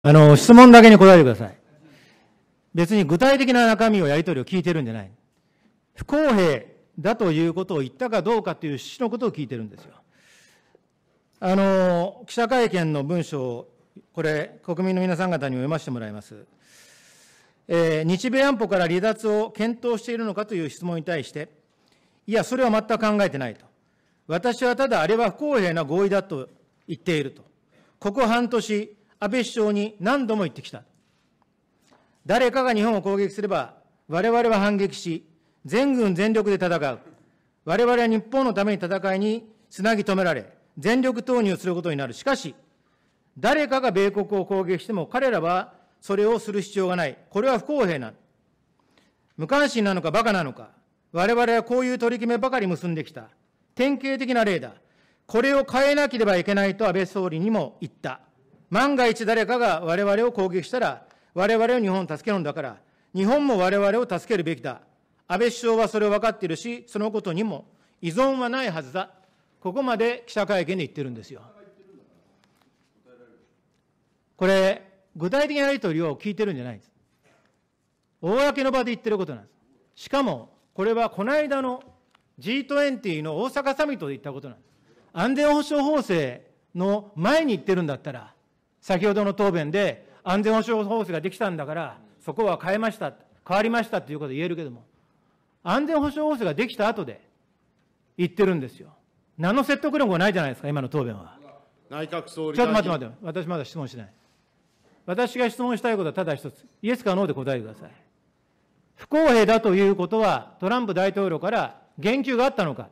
あの、質問だけに答えてください。別に具体的な中身をやり取りを聞いてるんじゃない。不公平だということを言ったかどうかという趣旨のことを聞いてるんですよ。あの、記者会見の文章を、これ、国民の皆さん方にも読ませてもらいます。えー、日米安保から離脱を検討しているのかという質問に対して、いや、それは全く考えてないと。私はただ、あれは不公平な合意だと言っていると。ここ半年、安倍首相に何度も言ってきた。誰かが日本を攻撃すれば、我々は反撃し、全軍全力で戦う。我々は日本のために戦いにつなぎ止められ、全力投入することになる。しかし、誰かが米国を攻撃しても彼らはそれをする必要がない。これは不公平な。無関心なのか馬鹿なのか。我々はこういう取り決めばかり結んできた。典型的な例だ。これを変えなければいけないと安倍総理にも言った。万が一誰かが我々を攻撃したら、我々は日本を助けるんだから、日本も我々を助けるべきだ。安倍首相はそれを分かっているし、そのことにも依存はないはずだ。ここまで記者会見で言ってるんですよ。これ、具体的なやり取りを聞いてるんじゃないんです。公の場で言ってることなんです。しかも、これはこの間の G20 の大阪サミットで言ったことなんです。安全保障法制の前に言ってるんだったら、先ほどの答弁で、安全保障法制ができたんだから、そこは変えました、変わりましたということを言えるけども、安全保障法制ができた後で言ってるんですよ。何の説得力もないじゃないですか、今の答弁は。内閣総理ちょっと待って待って、私まだ質問しない。私が質問したいことはただ一つ、イエスかノーで答えてください。不公平だということは、トランプ大統領から言及があったのか、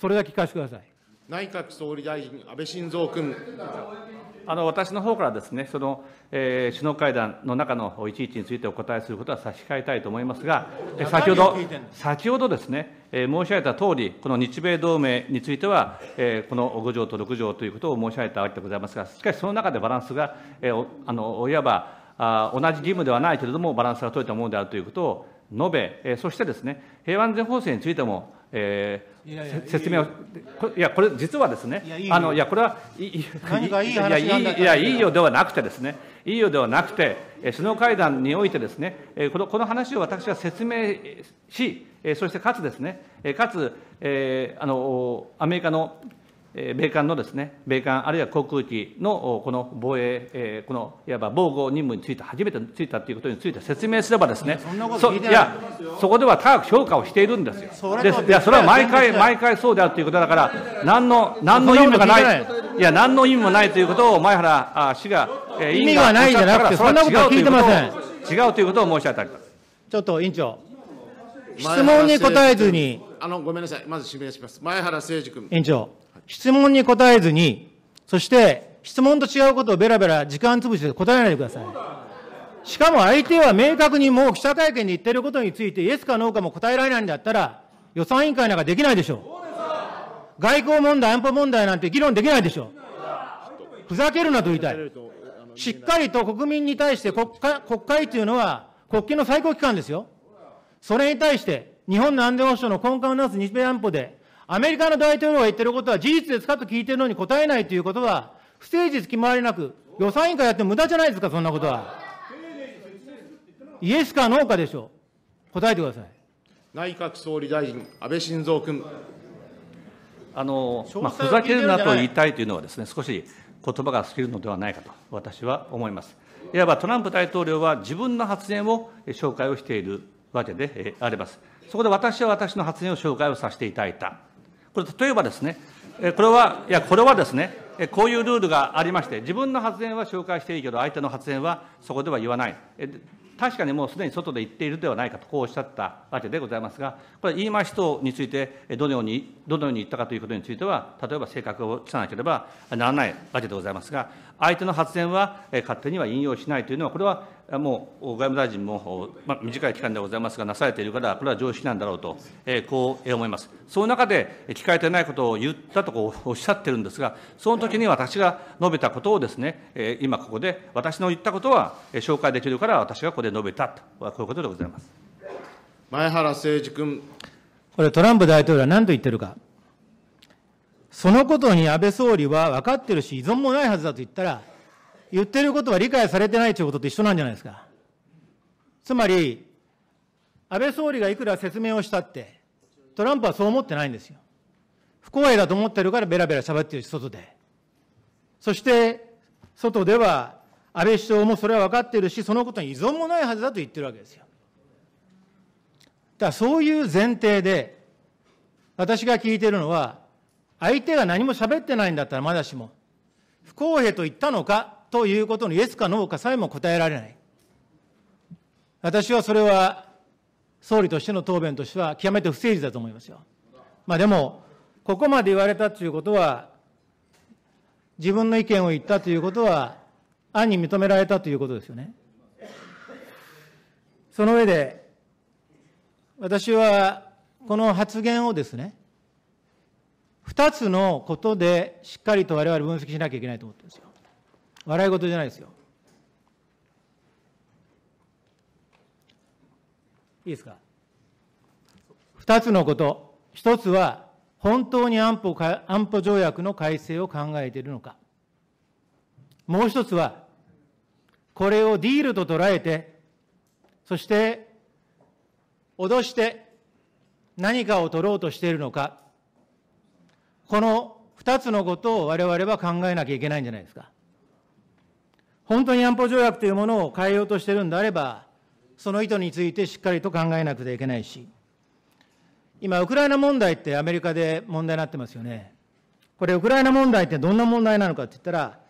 それだけ聞かせてください。内閣総理大臣、安倍晋三君。あの私の方からですね、その、えー、首脳会談の中のいちいちについてお答えすることは差し控えたいと思いますが、先ほど、先ほどですね、えー、申し上げたとおり、この日米同盟については、えー、この5条と6条ということを申し上げたわけでございますが、しかしその中でバランスが、えー、あのいわばあ同じ義務ではないけれども、バランスが取れたものであるということを述べ、えー、そしてですね、平和安全法制についても、えー、説明をいやこれ実はですねあのいやこれはいいいやいいよではなくてですねいいよではなくて首脳会談においてですねこのこの話を私は説明しそしてかつですねかつ、えー、あのアメリカの米韓のですね、米韓あるいは航空機のこの防衛、このいわば防護任務について、初めてついたということについて説明すればですね、いや、そこでは高く評価をしているんですよ。いやそれは毎回、毎回そうであるということだから、何の何の意味がない、いや、何の意味もないということを前原氏が、意味がないんじゃなくて、そんなことは聞いてません。違うということを申し上げたちょっと委員長、質問に答えずに。あのごめんなさい、まず指名します。前原誠司君。委員長質問に答えずに、そして質問と違うことをべらべら時間潰しで答えないでください。しかも相手は明確にもう記者会見で言ってることについて、イエスかノーかも答えられないんだったら、予算委員会なんかできないでしょう。外交問題、安保問題なんて議論できないでしょう。ふざけるなと言いたい。しっかりと国民に対して国会、国会というのは国権の最高機関ですよ。それに対して、日本の安全保障の根幹をなす日米安保でアメリカの大統領が言ってることは事実ですかと聞いてるのに答えないということは、不誠実決まりなく、予算委員会やっても無駄じゃないですか、そんなことは。イエスかノーかでしょう。答えてください。内閣総理大臣、安倍晋三君。あのまあ、ふざけるなと言いたいというのはです、ね、少し言葉が過ぎるのではないかと、私は思います。いわばトランプ大統領は自分の発言を紹介をしているわけであります。そこで私は私の発言を紹介をさせていただいた。これ、例えばですね、これは、いや、これはですね、こういうルールがありまして、自分の発言は紹介していいけど、相手の発言はそこでは言わない。確かにもうすでに外で言っているではないかと、こうおっしゃったわけでございますが、これ、言い回し等について、どのように、どのように言ったかということについては、例えば性格を期さなければならないわけでございますが、相手の発言は勝手には引用しないというのは、これはもう外務大臣も、まあ、短い期間でございますが、なされているから、これは常識なんだろうと、えー、こう思います。その中で、聞かれてないことを言ったとこうおっしゃってるんですが、その時に私が述べたことをですね、え今ここで、私の言ったことは紹介できるから、私がここで述べたと、こういうことでございます。前原誠二君。これ、トランプ大統領は何と言ってるか。そのことに安倍総理は分かってるし、依存もないはずだと言ったら、言ってることは理解されてないということと一緒なんじゃないですか。つまり、安倍総理がいくら説明をしたって、トランプはそう思ってないんですよ。不公平だと思ってるからべらしゃ喋ってるし、外で。そして、外では安倍首相もそれは分かっているし、そのことに依存もないはずだと言ってるわけですよ。だからそういう前提で、私が聞いてるのは、相手が何も喋ってないんだったらまだしも、不公平と言ったのかということのイエスかノーかさえも答えられない。私はそれは総理としての答弁としては極めて不誠実だと思いますよ。まあでも、ここまで言われたということは、自分の意見を言ったということは、暗に認められたということですよね。その上で、私はこの発言をですね、2つのことでしっかりと我々分析しなきゃいけないと思ってるんですよ。笑い事じゃないですよ。いいですか。2つのこと。1つは、本当に安保安保条約の改正を考えているのか。もう1つは、これをディールと捉えて、そして、脅して何かを取ろうとしているのか。この2つのことを我々は考えなきゃいけないんじゃないですか。本当に安保条約というものを変えようとしているんであれば、その意図についてしっかりと考えなくてはいけないし、今、ウクライナ問題ってアメリカで問題になってますよね。これ、ウクライナ問題ってどんな問題なのかって言ったら、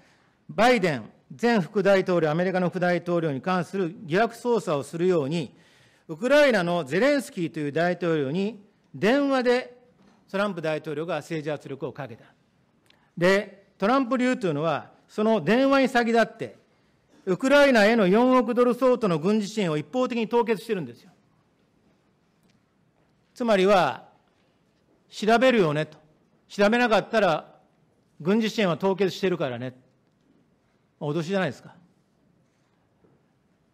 バイデン前副大統領、アメリカの副大統領に関する疑惑捜査をするように、ウクライナのゼレンスキーという大統領に電話でトランプ大統領が政治圧力をかけた。で、トランプ流というのは、その電話に先立って、ウクライナへの4億ドル相当の軍事支援を一方的に凍結してるんですよ。つまりは、調べるよねと。調べなかったら、軍事支援は凍結してるからね。脅しじゃないですか。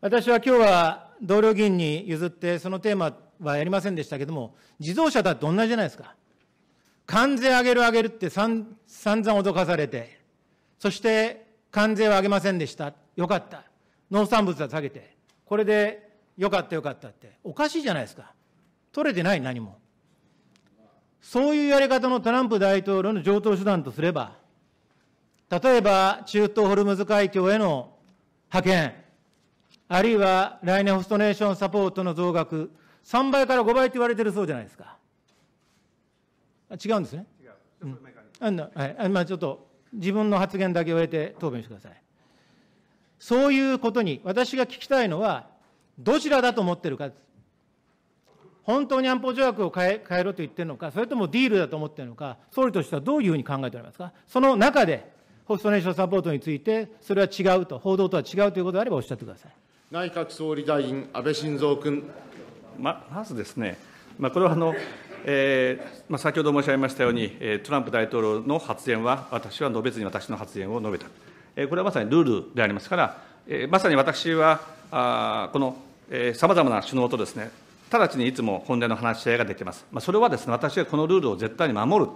私は今日は同僚議員に譲って、そのテーマはやりませんでしたけども、自動車だって同じじゃないですか。関税上げる上げるって散々脅かされて、そして関税は上げませんでした。よかった。農産物は下げて。これでよかったよかったって。おかしいじゃないですか。取れてない何も。そういうやり方のトランプ大統領の常套手段とすれば、例えば中東ホルムズ海峡への派遣、あるいは来年ホストネーションサポートの増額、3倍から5倍と言われてるそうじゃないですか。違うんですね。違う。あまあちょっと自分の発言だけ終えて答弁してください。そういうことに私が聞きたいのは、どちらだと思ってるか本当に安保条約を変え変えろと言ってるのか、それともディールだと思ってるのか、総理としてはどういうふうに考えておりますか、その中で、ホストネーションサポートについて、それは違うと、報道とは違うということであればおっしゃってください内閣総理大臣、安倍晋三君。ままずですね、まあ、これはあの、えーまあ、先ほど申し上げましたように、トランプ大統領の発言は、私は述べずに私の発言を述べた。これはまさにルールでありますから、まさに私は、あこのさまざまな首脳とですね、直ちにいつも本音の話し合いができます。まあ、それはですね、私はこのルールを絶対に守る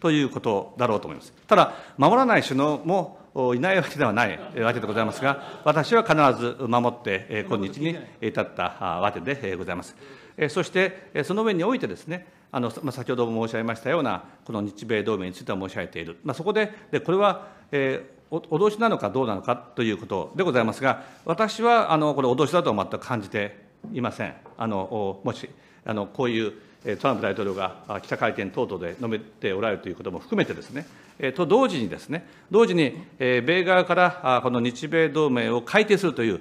ということだろうと思います。ただ、守らない首脳もいないわけではないわけでございますが、私は必ず守って、今日に至ったわけでございます。そして、その上においてですね、あのまあ、先ほども申し上げましたような、この日米同盟については申し上げている、まあ、そこでで、これは、え脅しなのかどうなのかということでございますが、私はあのこれ、脅しだとは全く感じていません。あのもしあのこういうトランプ大統領が記者会見等々で述べておられるということも含めてですね、と同時にですね、同時に、米側からこの日米同盟を改定するという、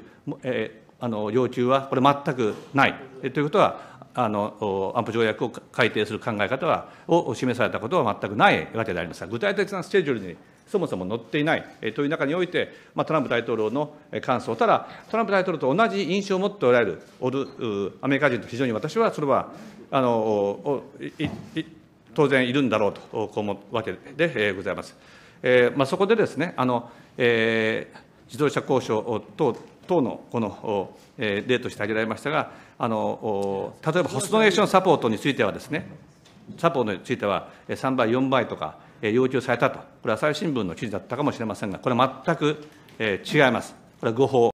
あの要求は、これ、全くないということは、あの安保条約を改定する考え方はを示されたことは全くないわけでありますが、具体的なスケジュールにそもそも載っていないという中において、まあ、トランプ大統領の感想、ただ、トランプ大統領と同じ印象を持っておられるおるアメリカ人と非常に私はそれはあの当然いるんだろうとこう思うわけでございます。えーまあ、そこでですねあの、えー、自動車交渉等等のこの、えー、例として挙げられましたがあの例えばホストネーションサポートについてはですねサポートについては3倍4倍とか要求されたと、これは朝日新聞の記事だったかもしれませんが、これ、全く違います。これは誤報。